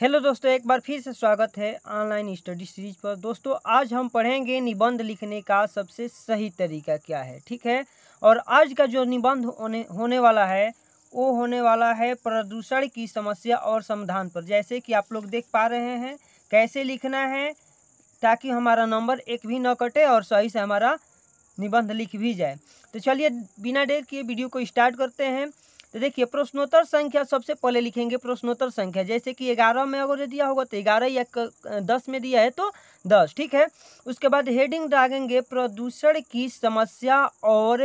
hello दोस्तों एक बार फिर से स्वागत है ऑनलाइन स्टडी सीरीज पर दोस्तों आज हम पढ़ेंगे निबंध लिखने का सबसे सही तरीका क्या है ठीक है और आज का जो निबंध होने होने वाला है वो होने वाला है प्रदूषण की समस्या और समाधान पर जैसे कि आप लोग देख पा रहे हैं कैसे लिखना है ताकि हमारा नंबर एक भी न कटे और सही से हमारा निबंध लिख भी जाए तो चलिए बिना देर किए वीडियो को स्टार्ट करते हैं तो देखिए प्रश्नोत्तर संख्या सबसे पहले लिखेंगे प्रश्नोत्तर संख्या जैसे कि ग्यारह में अगर दिया होगा तो ग्यारह या दस में दिया है तो दस ठीक है उसके बाद हेडिंग डालेंगे प्रदूषण की समस्या और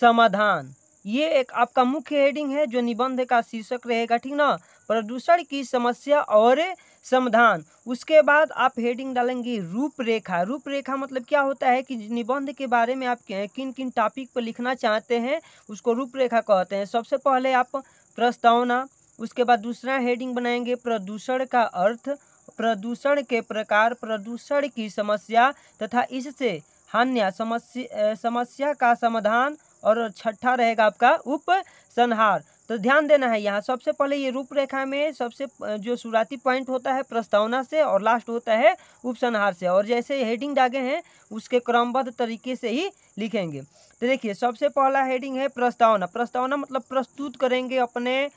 समाधान ये एक आपका मुख्य हेडिंग है जो निबंध का शीर्षक रहेगा ठीक ना प्रदूषण की समस्या और समाधान उसके बाद आप हेडिंग डालेंगे रूपरेखा रूपरेखा मतलब क्या होता है कि निबंध के बारे में आप किन किन टॉपिक पर लिखना चाहते हैं उसको रूपरेखा कहते हैं सबसे पहले आप प्रस्तावना उसके बाद दूसरा हेडिंग बनाएंगे प्रदूषण का अर्थ प्रदूषण के प्रकार प्रदूषण की समस्या तथा इससे हान्या समस्या समस्या का समाधान और छठा रहेगा आपका उपसंहार तो ध्यान देना है यहाँ सबसे पहले ये रूपरेखा में सबसे जो शुरुआती पॉइंट होता है प्रस्तावना से और लास्ट होता है उपसंहार से और जैसे हेडिंग डागे हैं उसके क्रमबद्ध तरीके से ही लिखेंगे तो देखिए सबसे पहला हेडिंग है प्रस्तावना प्रस्तावना मतलब प्रस्तुत करेंगे अपने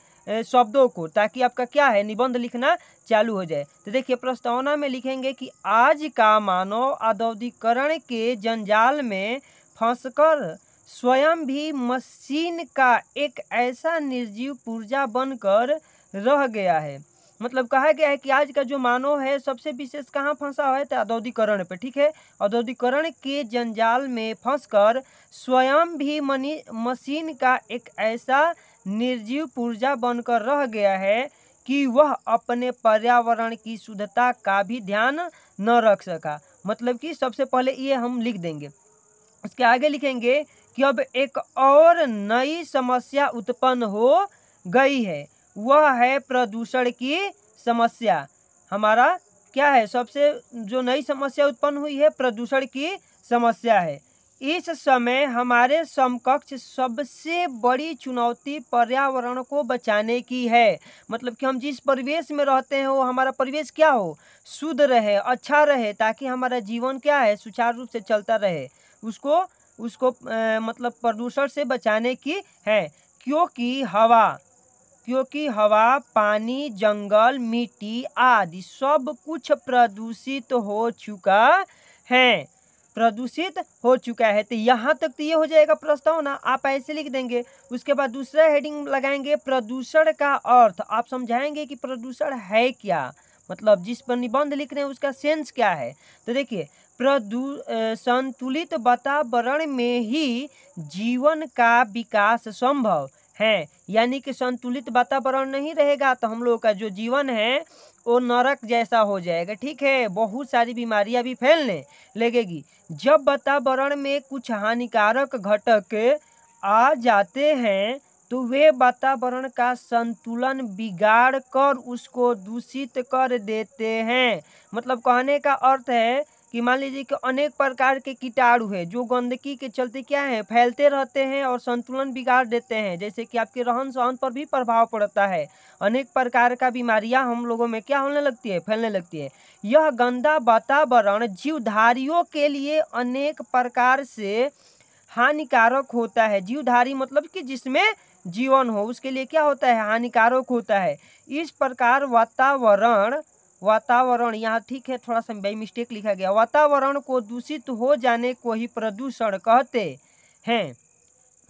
शब्दों को ताकि आपका क्या है निबंध लिखना चालू हो जाए तो देखिए प्रस्तावना में लिखेंगे कि आज का मानव औद्योगिकरण के जंजाल में फंसकर स्वयं भी मशीन का एक ऐसा निर्जीव पूर्जा बनकर रह गया है मतलब कहा गया है कि आज का जो मानव है सबसे विशेष कहाँ फंसा है तो औद्योगिकरण पे ठीक है औद्योगिकरण के जंजाल में फंसकर स्वयं भी मनी मशीन का एक ऐसा निर्जीव पूर्जा बनकर रह गया है कि वह अपने पर्यावरण की शुद्धता का भी ध्यान न रख सका मतलब कि सबसे पहले ये हम लिख देंगे उसके आगे लिखेंगे कि अब एक और नई समस्या उत्पन्न हो गई है वह है प्रदूषण की समस्या हमारा क्या है सबसे जो नई समस्या उत्पन्न हुई है प्रदूषण की समस्या है इस समय हमारे समकक्ष सबसे बड़ी चुनौती पर्यावरण को बचाने की है मतलब कि हम जिस परिवेश में रहते हैं वो हमारा परिवेश क्या हो शुद्ध रहे अच्छा रहे ताकि हमारा जीवन क्या है सुचारू रूप से चलता रहे उसको उसको आ, मतलब प्रदूषण से बचाने की है क्योंकि हवा क्योंकि हवा पानी जंगल मिट्टी आदि सब कुछ प्रदूषित हो चुका है प्रदूषित हो चुका है तो यहाँ तक तो ये हो जाएगा प्रस्तावना आप ऐसे लिख देंगे उसके बाद दूसरा हेडिंग लगाएंगे प्रदूषण का अर्थ आप समझाएंगे कि प्रदूषण है क्या मतलब जिस पर निबंध लिख रहे हैं उसका सेंस क्या है तो देखिए संतुलित वातावरण में ही जीवन का विकास संभव है यानी कि संतुलित वातावरण नहीं रहेगा तो हम लोग का जो जीवन है वो नरक जैसा हो जाएगा ठीक है बहुत सारी बीमारियां भी फैलने लगेगी जब वातावरण में कुछ हानिकारक घटक आ जाते हैं तो वे वातावरण का संतुलन बिगाड़ कर उसको दूषित कर देते हैं मतलब कहने का अर्थ है कि मान लीजिए कि अनेक प्रकार के कीटाणु हैं जो गंदगी के चलते क्या है फैलते रहते हैं और संतुलन बिगाड़ देते हैं जैसे कि आपके रहन सहन पर भी प्रभाव पड़ता है अनेक प्रकार का बीमारियां हम लोगों में क्या होने लगती है फैलने लगती है यह गंदा वातावरण जीवधारियों के लिए अनेक प्रकार से हानिकारक होता है जीवधारी मतलब कि जिसमें जीवन हो उसके लिए क्या होता है हानिकारक होता है इस प्रकार वातावरण वातावरण यहाँ ठीक है थोड़ा सा बाई मिस्टेक लिखा गया वातावरण को दूषित हो जाने को ही प्रदूषण कहते हैं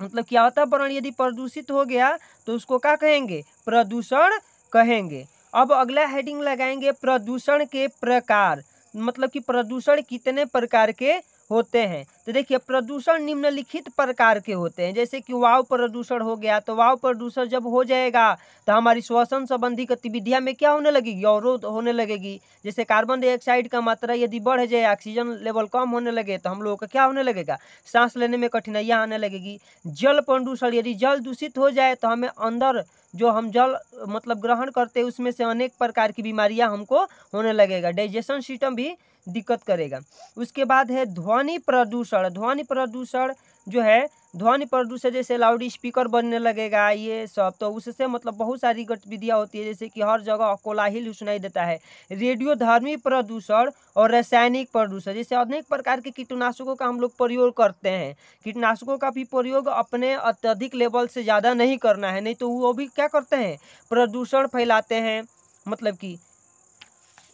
मतलब क्या वातावरण यदि प्रदूषित हो गया तो उसको क्या कहेंगे प्रदूषण कहेंगे अब अगला हेडिंग लगाएंगे प्रदूषण के प्रकार मतलब कि प्रदूषण कितने प्रकार के होते हैं तो देखिए प्रदूषण निम्नलिखित प्रकार के होते हैं जैसे कि वायु प्रदूषण हो गया तो वायु प्रदूषण जब हो जाएगा तो हमारी श्वसन संबंधी गतिविधियाँ में क्या होने लगेगी अवरोध होने लगेगी जैसे कार्बन डाइऑक्साइड का मात्रा यदि बढ़ जाए ऑक्सीजन लेवल कम होने लगे तो हम लोगों का क्या होने लगेगा सांस लेने में कठिनाइयाँ आने लगेगी जल प्रदूषण यदि जल दूषित हो जाए तो हमें अंदर जो हम जल मतलब ग्रहण करते हैं उसमें से अनेक प्रकार की बीमारियाँ हमको होने लगेगा डाइजेशन सिस्टम भी दिक्कत करेगा उसके बाद है ध्वनि प्रदूषण ध्वनि प्रदूषण जो है ध्वनि प्रदूषण जैसे लाउड स्पीकर बनने लगेगा ये सब तो उससे मतलब बहुत सारी गतिविधियाँ होती है जैसे कि हर जगह कोलाहिल सुनाई देता है रेडियो धर्मी प्रदूषण और रासायनिक प्रदूषण जैसे अनेक प्रकार के कीटनाशकों का हम लोग प्रयोग करते हैं कीटनाशकों का भी प्रयोग अपने अत्यधिक लेवल से ज़्यादा नहीं करना है नहीं तो वो भी क्या करते हैं प्रदूषण फैलाते हैं मतलब कि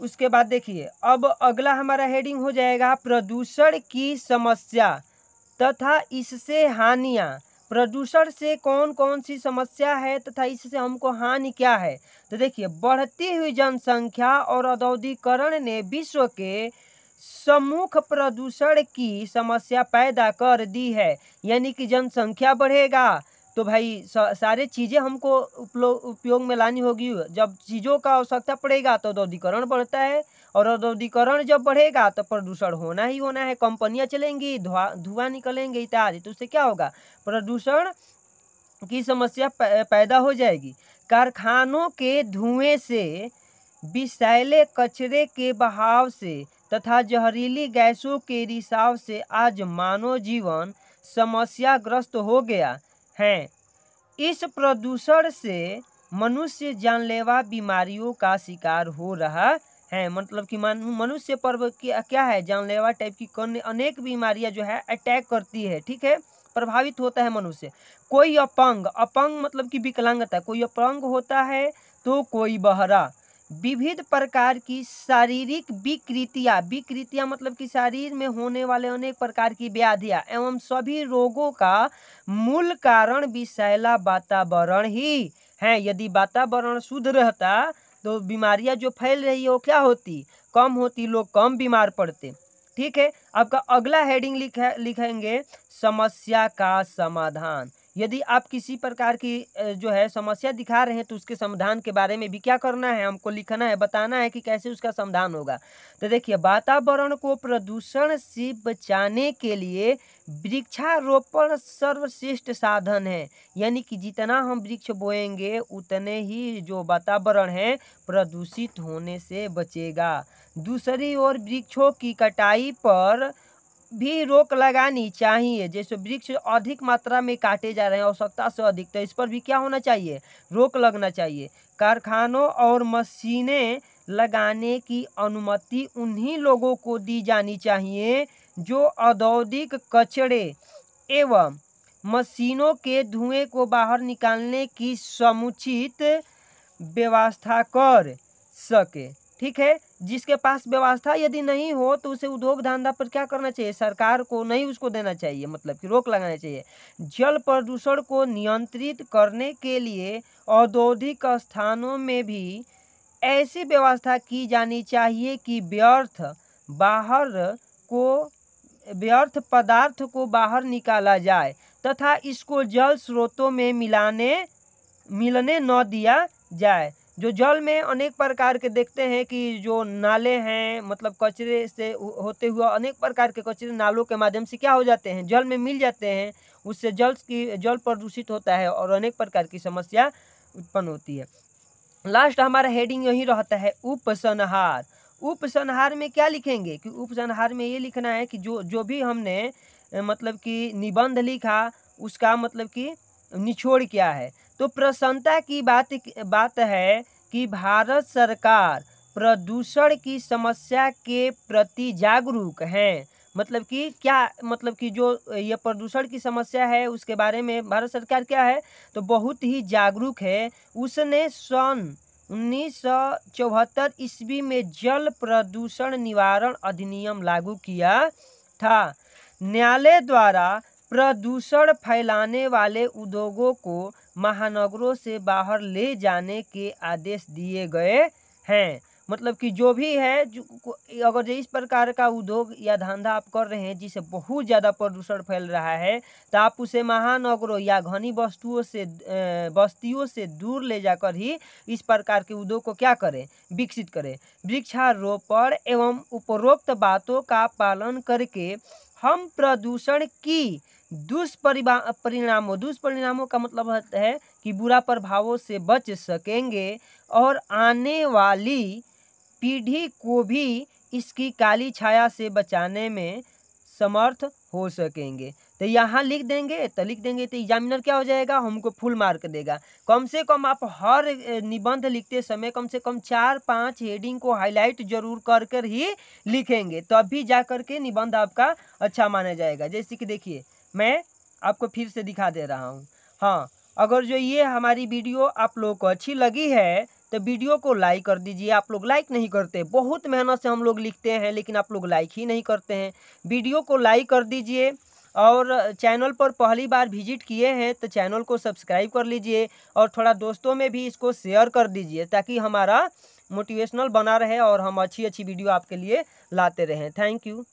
उसके बाद देखिए अब अगला हमारा हेडिंग हो जाएगा प्रदूषण की समस्या तथा इससे हानियाँ प्रदूषण से कौन कौन सी समस्या है तथा इससे हमको हानि क्या है तो देखिए बढ़ती हुई जनसंख्या और औद्योगिकरण ने विश्व के सम्मुख प्रदूषण की समस्या पैदा कर दी है यानी कि जनसंख्या बढ़ेगा तो भाई सारे चीज़ें हमको उपयोग में लानी होगी जब चीज़ों का आवश्यकता पड़ेगा तो औद्योगिकरण बढ़ता है और औद्योगिकरण जब बढ़ेगा तो प्रदूषण होना ही होना है कंपनियां चलेंगी धुआं धुआं निकलेंगे इत्यादि तो उससे क्या होगा प्रदूषण की समस्या पैदा हो जाएगी कारखानों के धुएं से विषैले कचरे के बहाव से तथा जहरीली गैसों के रिसाव से आज मानव जीवन समस्याग्रस्त हो गया हैं इस प्रदूषण से मनुष्य जानलेवा बीमारियों का शिकार हो रहा है मतलब कि मनुष्य पर क्या है जानलेवा टाइप की अनेक बीमारियां जो है अटैक करती है ठीक है प्रभावित होता है मनुष्य कोई अपंग अपंग मतलब कि विकलांगता कोई अपंग होता है तो कोई बहरा विविध प्रकार की शारीरिक विकृतियाँ विकृतियाँ मतलब कि शरीर में होने वाले अनेक प्रकार की व्याधियाँ एवं सभी रोगों का मूल कारण विषैला वातावरण ही है यदि वातावरण शुद्ध रहता तो बीमारियाँ जो फैल रही है वो क्या होती कम होती लोग कम बीमार पड़ते ठीक है आपका अगला हेडिंग लिखा लिखेंगे समस्या का समाधान यदि आप किसी प्रकार की जो है समस्या दिखा रहे हैं तो उसके समाधान के बारे में भी क्या करना है हमको लिखना है बताना है कि कैसे उसका समाधान होगा तो देखिए वातावरण को प्रदूषण से बचाने के लिए वृक्षारोपण सर्वश्रेष्ठ साधन है यानी कि जितना हम वृक्ष बोएंगे उतने ही जो वातावरण है प्रदूषित होने से बचेगा दूसरी ओर वृक्षों की कटाई पर भी रोक लगानी चाहिए जैसे वृक्ष अधिक मात्रा में काटे जा रहे हैं आवश्यकता से अधिक तो इस पर भी क्या होना चाहिए रोक लगना चाहिए कारखानों और मशीनें लगाने की अनुमति उन्हीं लोगों को दी जानी चाहिए जो औद्योगिक कचड़े एवं मशीनों के धुएं को बाहर निकालने की समुचित व्यवस्था कर सके ठीक है जिसके पास व्यवस्था यदि नहीं हो तो उसे उद्योग धंधा पर क्या करना चाहिए सरकार को नहीं उसको देना चाहिए मतलब कि रोक लगाना चाहिए जल प्रदूषण को नियंत्रित करने के लिए औद्योगिक स्थानों में भी ऐसी व्यवस्था की जानी चाहिए कि व्यर्थ बाहर को व्यर्थ पदार्थ को बाहर निकाला जाए तथा इसको जल स्रोतों में मिलाने मिलने न दिया जाए जो जल में अनेक प्रकार के देखते हैं कि जो नाले हैं मतलब कचरे से होते हुए अनेक प्रकार के कचरे नालों के माध्यम से क्या हो जाते हैं जल में मिल जाते हैं उससे जल की जल प्रदूषित होता है और अनेक प्रकार की समस्या उत्पन्न होती है लास्ट हमारा हेडिंग यही रहता है उपसंहार उपसंहार में क्या लिखेंगे कि उपसंहार में ये लिखना है कि जो जो भी हमने मतलब कि निबंध लिखा उसका मतलब कि निचोड़ क्या है तो प्रसन्नता की बात बात है कि भारत सरकार प्रदूषण की समस्या के प्रति जागरूक हैं मतलब कि क्या मतलब कि जो ये प्रदूषण की समस्या है उसके बारे में भारत सरकार क्या है तो बहुत ही जागरूक है उसने सन उन्नीस सौ चौहत्तर ईस्वी में जल प्रदूषण निवारण अधिनियम लागू किया था न्यायालय द्वारा प्रदूषण फैलाने वाले उद्योगों को महानगरों से बाहर ले जाने के आदेश दिए गए हैं मतलब कि जो भी है जो अगर इस प्रकार का उद्योग या धंधा आप कर रहे हैं जिसे बहुत ज़्यादा प्रदूषण फैल रहा है तो आप उसे महानगरों या घनी वस्तुओं से बस्तियों से दूर ले जाकर ही इस प्रकार के उद्योग को क्या करें विकसित करें वृक्षारोपण एवं उपरोक्त बातों का पालन करके हम प्रदूषण की दुष्परिणा परिणामों दुष्परिणामों का मतलब है कि बुरा प्रभावों से बच सकेंगे और आने वाली पीढ़ी को भी इसकी काली छाया से बचाने में समर्थ हो सकेंगे तो यहाँ लिख देंगे तो लिख देंगे तो एग्जामिनर क्या हो जाएगा हमको फुल मार्क देगा कम से कम आप हर निबंध लिखते समय कम से कम चार पाँच हेडिंग को हाईलाइट जरूर कर कर ही लिखेंगे तभी तो जा कर के निबंध आपका अच्छा माना जाएगा जैसे कि देखिए मैं आपको फिर से दिखा दे रहा हूँ हाँ अगर जो ये हमारी वीडियो आप लोगों को अच्छी लगी है तो वीडियो को लाइक कर दीजिए आप लोग लाइक नहीं करते बहुत मेहनत से हम लोग लिखते हैं लेकिन आप लोग लाइक ही नहीं करते हैं वीडियो को लाइक कर दीजिए और चैनल पर पहली बार विजिट किए हैं तो चैनल को सब्सक्राइब कर लीजिए और थोड़ा दोस्तों में भी इसको शेयर कर दीजिए ताकि हमारा मोटिवेशनल बना रहे और हम अच्छी अच्छी वीडियो आपके लिए लाते रहें थैंक यू